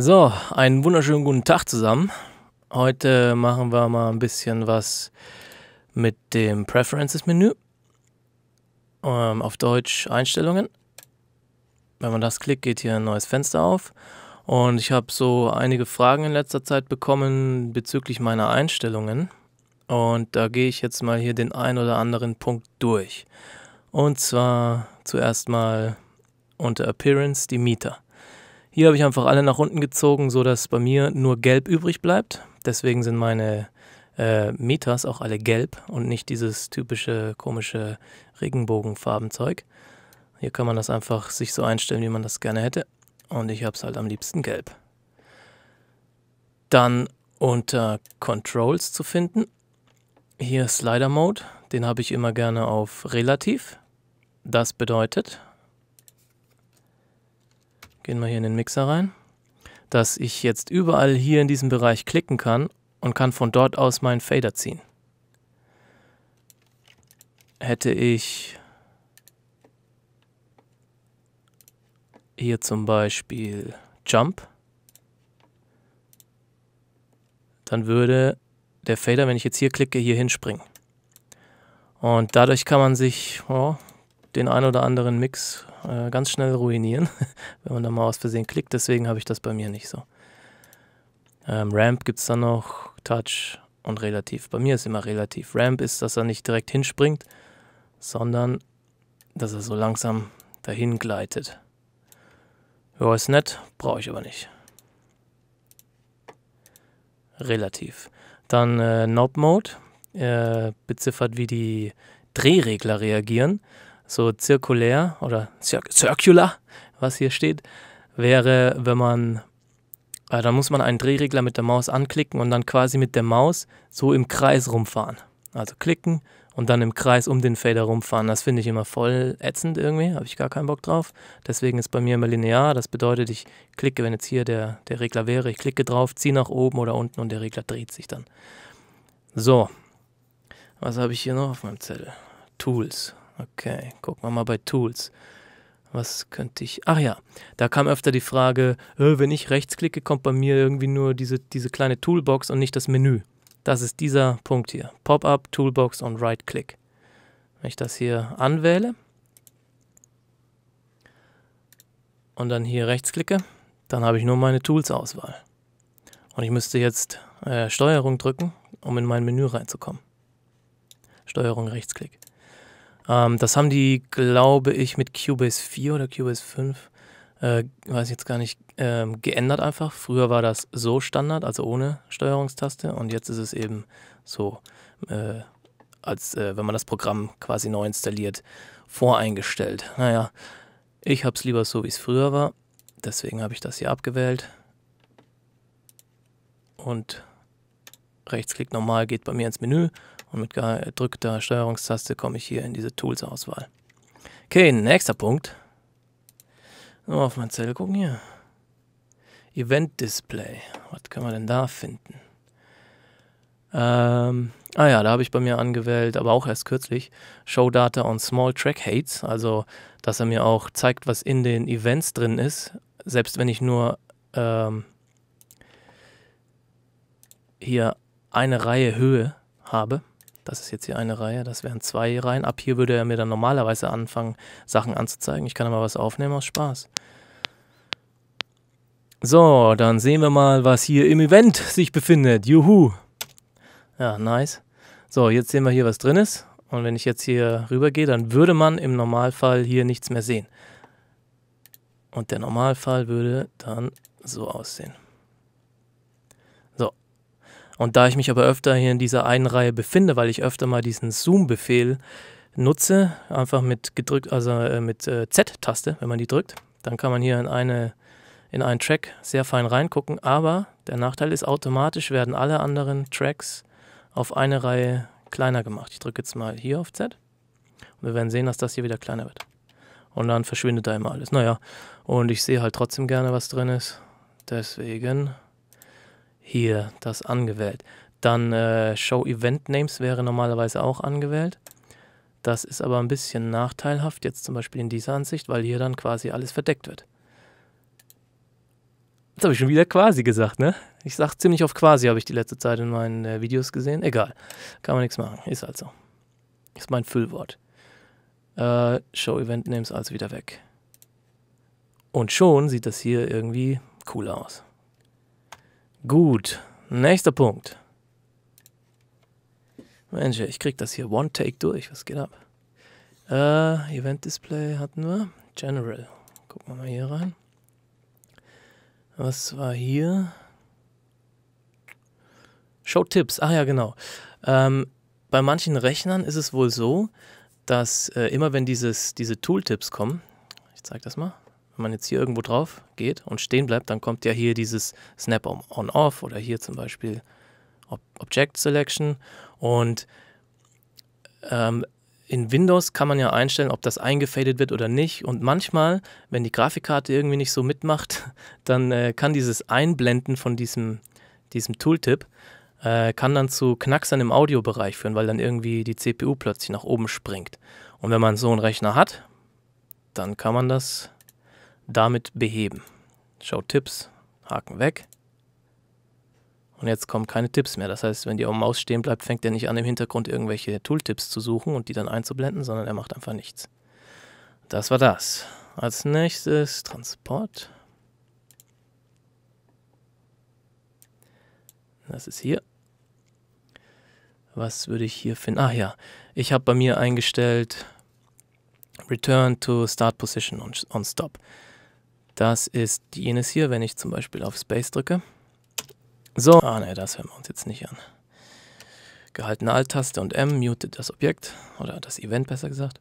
So, einen wunderschönen guten Tag zusammen. Heute machen wir mal ein bisschen was mit dem Preferences-Menü. Ähm, auf Deutsch Einstellungen. Wenn man das klickt, geht hier ein neues Fenster auf. Und ich habe so einige Fragen in letzter Zeit bekommen bezüglich meiner Einstellungen. Und da gehe ich jetzt mal hier den ein oder anderen Punkt durch. Und zwar zuerst mal unter Appearance die Mieter. Hier habe ich einfach alle nach unten gezogen, sodass bei mir nur gelb übrig bleibt. Deswegen sind meine äh, Meters auch alle gelb und nicht dieses typische komische Regenbogenfarbenzeug. Hier kann man das einfach sich so einstellen, wie man das gerne hätte. Und ich habe es halt am liebsten gelb. Dann unter Controls zu finden. Hier Slider Mode, den habe ich immer gerne auf relativ. Das bedeutet, gehen wir hier in den Mixer rein, dass ich jetzt überall hier in diesem Bereich klicken kann und kann von dort aus meinen Fader ziehen. Hätte ich hier zum Beispiel Jump, dann würde der Fader, wenn ich jetzt hier klicke, hier hinspringen. Und dadurch kann man sich, oh, den ein oder anderen Mix äh, ganz schnell ruinieren, wenn man da mal aus Versehen klickt. Deswegen habe ich das bei mir nicht so. Ähm, Ramp gibt es dann noch, Touch und Relativ. Bei mir ist immer Relativ. Ramp ist, dass er nicht direkt hinspringt, sondern dass er so langsam dahin gleitet. Ja, ist nett, brauche ich aber nicht. Relativ. Dann äh, Knob Mode, äh, beziffert wie die Drehregler reagieren so zirkulär oder cir circular, was hier steht, wäre, wenn man, äh, dann muss man einen Drehregler mit der Maus anklicken und dann quasi mit der Maus so im Kreis rumfahren. Also klicken und dann im Kreis um den Fader rumfahren. Das finde ich immer voll ätzend irgendwie, habe ich gar keinen Bock drauf. Deswegen ist bei mir immer linear. Das bedeutet, ich klicke, wenn jetzt hier der, der Regler wäre, ich klicke drauf, ziehe nach oben oder unten und der Regler dreht sich dann. So, was habe ich hier noch auf meinem Zettel? Tools. Okay, gucken wir mal bei Tools. Was könnte ich. Ach ja, da kam öfter die Frage, äh, wenn ich rechts klicke, kommt bei mir irgendwie nur diese, diese kleine Toolbox und nicht das Menü. Das ist dieser Punkt hier. Pop-up, Toolbox und Right-Click. Wenn ich das hier anwähle und dann hier rechts klicke, dann habe ich nur meine Tools-Auswahl. Und ich müsste jetzt äh, Steuerung drücken, um in mein Menü reinzukommen. Steuerung Rechtsklick. Ähm, das haben die, glaube ich, mit Cubase 4 oder Cubase 5, äh, weiß ich jetzt gar nicht, äh, geändert einfach. Früher war das so Standard, also ohne Steuerungstaste und jetzt ist es eben so, äh, als äh, wenn man das Programm quasi neu installiert, voreingestellt. Naja, ich habe es lieber so, wie es früher war. Deswegen habe ich das hier abgewählt. Und Rechtsklick normal geht bei mir ins Menü und mit gedrückter Steuerungstaste komme ich hier in diese Tools-Auswahl. Okay, nächster Punkt. Nur auf mein Zettel gucken hier. Event Display. Was können wir denn da finden? Ähm, ah ja, da habe ich bei mir angewählt, aber auch erst kürzlich, Show Data on Small Track Hates, also dass er mir auch zeigt, was in den Events drin ist, selbst wenn ich nur ähm, hier eine Reihe Höhe habe. Das ist jetzt hier eine Reihe, das wären zwei Reihen. Ab hier würde er mir dann normalerweise anfangen, Sachen anzuzeigen. Ich kann aber was aufnehmen aus Spaß. So, dann sehen wir mal, was hier im Event sich befindet. Juhu! Ja, nice. So, jetzt sehen wir hier, was drin ist. Und wenn ich jetzt hier rübergehe, dann würde man im Normalfall hier nichts mehr sehen. Und der Normalfall würde dann so aussehen. Und da ich mich aber öfter hier in dieser einen Reihe befinde, weil ich öfter mal diesen Zoom-Befehl nutze, einfach mit gedrückt, also äh, mit äh, Z-Taste, wenn man die drückt, dann kann man hier in eine in einen Track sehr fein reingucken, aber der Nachteil ist, automatisch werden alle anderen Tracks auf eine Reihe kleiner gemacht. Ich drücke jetzt mal hier auf Z und wir werden sehen, dass das hier wieder kleiner wird. Und dann verschwindet da immer alles. Naja, und ich sehe halt trotzdem gerne, was drin ist. Deswegen hier das angewählt. Dann äh, Show Event Names wäre normalerweise auch angewählt. Das ist aber ein bisschen nachteilhaft, jetzt zum Beispiel in dieser Ansicht, weil hier dann quasi alles verdeckt wird. Jetzt habe ich schon wieder quasi gesagt, ne? Ich sage ziemlich oft quasi, habe ich die letzte Zeit in meinen äh, Videos gesehen. Egal, kann man nichts machen, ist halt so. Ist mein Füllwort. Äh, Show Event Names also wieder weg. Und schon sieht das hier irgendwie cool aus. Gut, nächster Punkt. Mensch, ich krieg das hier One Take durch. Was geht ab? Äh, Event Display hatten wir. General. Gucken wir mal hier rein. Was war hier? Show Showtipps. Ah ja, genau. Ähm, bei manchen Rechnern ist es wohl so, dass äh, immer wenn dieses, diese Tooltips kommen, ich zeige das mal, man jetzt hier irgendwo drauf geht und stehen bleibt, dann kommt ja hier dieses Snap on-off oder hier zum Beispiel Ob Object Selection. Und ähm, in Windows kann man ja einstellen, ob das eingefadet wird oder nicht. Und manchmal, wenn die Grafikkarte irgendwie nicht so mitmacht, dann äh, kann dieses Einblenden von diesem, diesem Tooltip äh, kann dann zu Knacksern im Audiobereich führen, weil dann irgendwie die CPU plötzlich nach oben springt. Und wenn man so einen Rechner hat, dann kann man das damit beheben. Show Tipps, Haken weg. Und jetzt kommen keine Tipps mehr. Das heißt, wenn die auf der Maus stehen bleibt, fängt er nicht an, im Hintergrund irgendwelche Tooltips zu suchen und die dann einzublenden, sondern er macht einfach nichts. Das war das. Als nächstes Transport. Das ist hier. Was würde ich hier finden? Ach ja, ich habe bei mir eingestellt Return to Start Position on, on Stop. Das ist jenes hier, wenn ich zum Beispiel auf Space drücke. So, ah ne, das hören wir uns jetzt nicht an. Gehaltene Alt-Taste und M mutet das Objekt, oder das Event besser gesagt.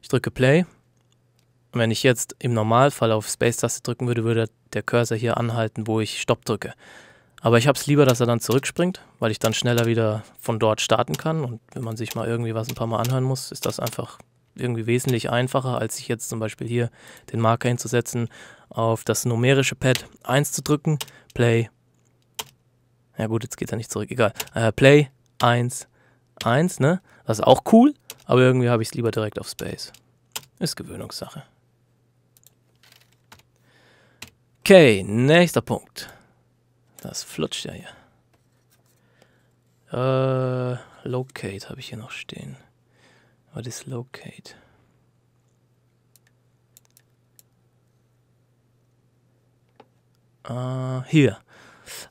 Ich drücke Play. wenn ich jetzt im Normalfall auf Space-Taste drücken würde, würde der Cursor hier anhalten, wo ich Stopp drücke. Aber ich habe es lieber, dass er dann zurückspringt, weil ich dann schneller wieder von dort starten kann. Und wenn man sich mal irgendwie was ein paar Mal anhören muss, ist das einfach irgendwie wesentlich einfacher, als sich jetzt zum Beispiel hier den Marker hinzusetzen, auf das numerische Pad 1 zu drücken, Play, ja gut, jetzt geht er nicht zurück, egal, äh, Play 1, 1, ne? Das ist auch cool, aber irgendwie habe ich es lieber direkt auf Space. Ist Gewöhnungssache. Okay, nächster Punkt. Das flutscht ja hier. Äh, Locate habe ich hier noch stehen. What is locate? Uh, hier.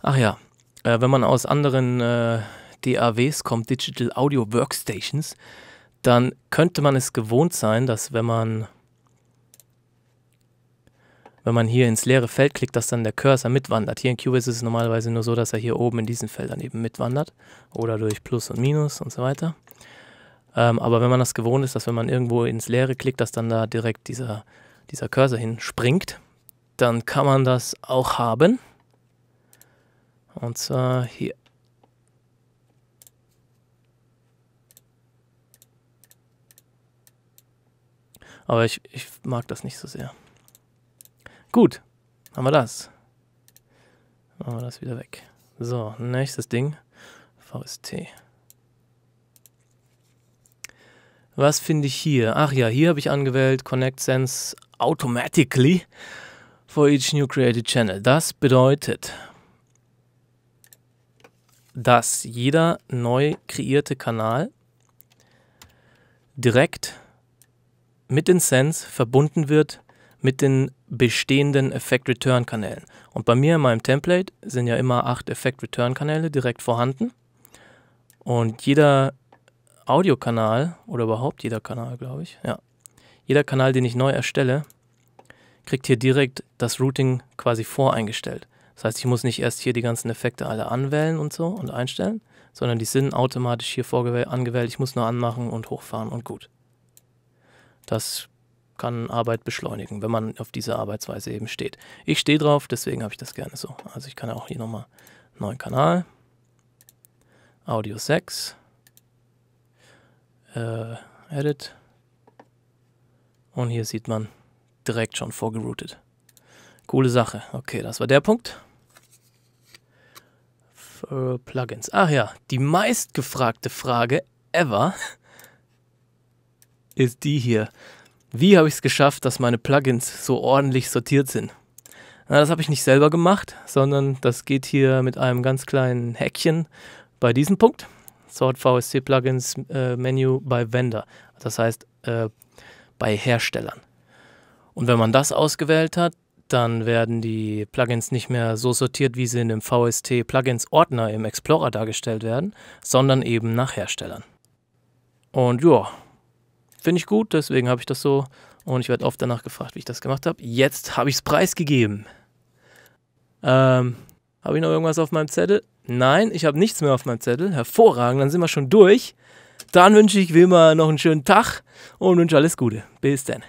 Ach ja, äh, wenn man aus anderen äh, DAWs kommt, Digital Audio Workstations, dann könnte man es gewohnt sein, dass wenn man wenn man hier ins leere Feld klickt, dass dann der Cursor mitwandert. Hier in Cubase ist es normalerweise nur so, dass er hier oben in diesen Feldern eben mitwandert oder durch Plus und Minus und so weiter. Ähm, aber wenn man das gewohnt ist, dass wenn man irgendwo ins Leere klickt, dass dann da direkt dieser, dieser Cursor hinspringt, dann kann man das auch haben. Und zwar hier. Aber ich, ich mag das nicht so sehr. Gut, haben wir das. Machen wir das wieder weg. So, nächstes Ding. VST. Was finde ich hier? Ach ja, hier habe ich angewählt Connect Sense automatically for each new created channel. Das bedeutet, dass jeder neu kreierte Kanal direkt mit den Sense verbunden wird mit den bestehenden Effect Return Kanälen. Und bei mir in meinem Template sind ja immer acht Effect Return Kanäle direkt vorhanden. Und jeder Audiokanal oder überhaupt jeder Kanal, glaube ich, ja, jeder Kanal, den ich neu erstelle, kriegt hier direkt das Routing quasi voreingestellt. Das heißt, ich muss nicht erst hier die ganzen Effekte alle anwählen und so und einstellen, sondern die sind automatisch hier angewählt. Ich muss nur anmachen und hochfahren und gut. Das kann Arbeit beschleunigen, wenn man auf diese Arbeitsweise eben steht. Ich stehe drauf, deswegen habe ich das gerne so. Also ich kann auch hier nochmal neuen Kanal, Audio 6, äh, Edit. Und hier sieht man direkt schon vorgeroutet. Coole Sache. Okay, das war der Punkt. Für Plugins. Ach ja, die meistgefragte Frage ever ist die hier. Wie habe ich es geschafft, dass meine Plugins so ordentlich sortiert sind? Na, das habe ich nicht selber gemacht, sondern das geht hier mit einem ganz kleinen Häkchen bei diesem Punkt. Sort VST Plugins äh, Menü bei Vendor, das heißt äh, bei Herstellern. Und wenn man das ausgewählt hat, dann werden die Plugins nicht mehr so sortiert, wie sie in dem VST Plugins Ordner im Explorer dargestellt werden, sondern eben nach Herstellern. Und ja, finde ich gut, deswegen habe ich das so und ich werde oft danach gefragt, wie ich das gemacht habe. Jetzt habe ich es preisgegeben. Ähm, habe ich noch irgendwas auf meinem Zettel? Nein, ich habe nichts mehr auf meinem Zettel. Hervorragend, dann sind wir schon durch. Dann wünsche ich wie immer noch einen schönen Tag und wünsche alles Gute. Bis dann.